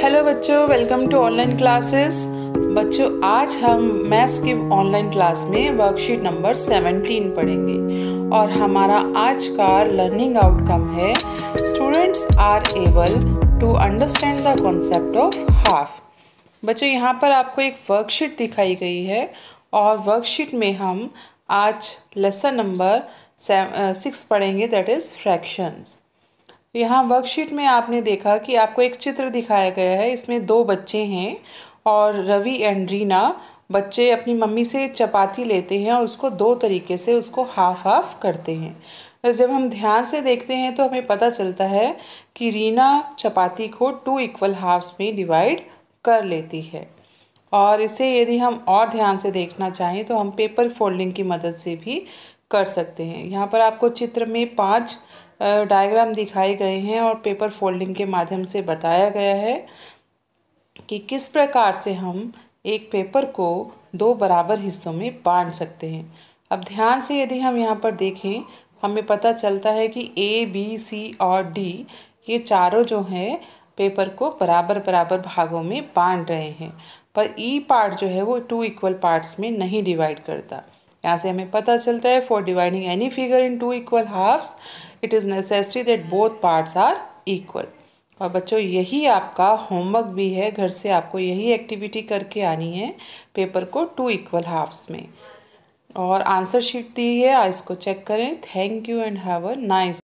hello बच्चों welcome to online classes बच्चों आज हम मैथ्स के ऑनलाइन क्लास में वर्कशीट नंबर 17 पढ़ेंगे और हमारा आज का लर्निंग आउटकम है students are able to understand the concept of half बच्चों यहाँ पर आपको एक वर्कशीट दिखाई गई है और वर्कशीट में हम आज लेसन नंबर सिक्स पढ़ेंगे दैट इज़ फ्रैक्शंस यहाँ वर्कशीट में आपने देखा कि आपको एक चित्र दिखाया गया है इसमें दो बच्चे हैं और रवि एंड रीना बच्चे अपनी मम्मी से चपाती लेते हैं और उसको दो तरीके से उसको हाफ हाफ करते हैं तो जब हम ध्यान से देखते हैं तो हमें पता चलता है कि रीना चपाती को टू इक्वल हाफ्स में डिवाइड कर लेती है और इसे यदि हम और ध्यान से देखना चाहें तो हम पेपर फोल्डिंग की मदद से भी कर सकते हैं यहाँ पर आपको चित्र में पाँच डायग्राम दिखाए गए हैं और पेपर फोल्डिंग के माध्यम से बताया गया है कि किस प्रकार से हम एक पेपर को दो बराबर हिस्सों में बांट सकते हैं अब ध्यान से यदि हम यहाँ पर देखें हमें पता चलता है कि ए बी सी और डी ये चारों जो हैं पेपर को बराबर बराबर भागों में बांट रहे हैं पर ई e पार्ट जो है वो टू इक्वल पार्ट्स में नहीं डिवाइड करता यहाँ से हमें पता चलता है for dividing any figure into equal halves it is necessary that both parts are equal और बच्चों यही आपका होमवर्क भी है घर से आपको यही एक्टिविटी करके आनी है पेपर को टू इक्वल हाफ्स में और आंसर शीट दी है इसको चेक करें thank you and have a nice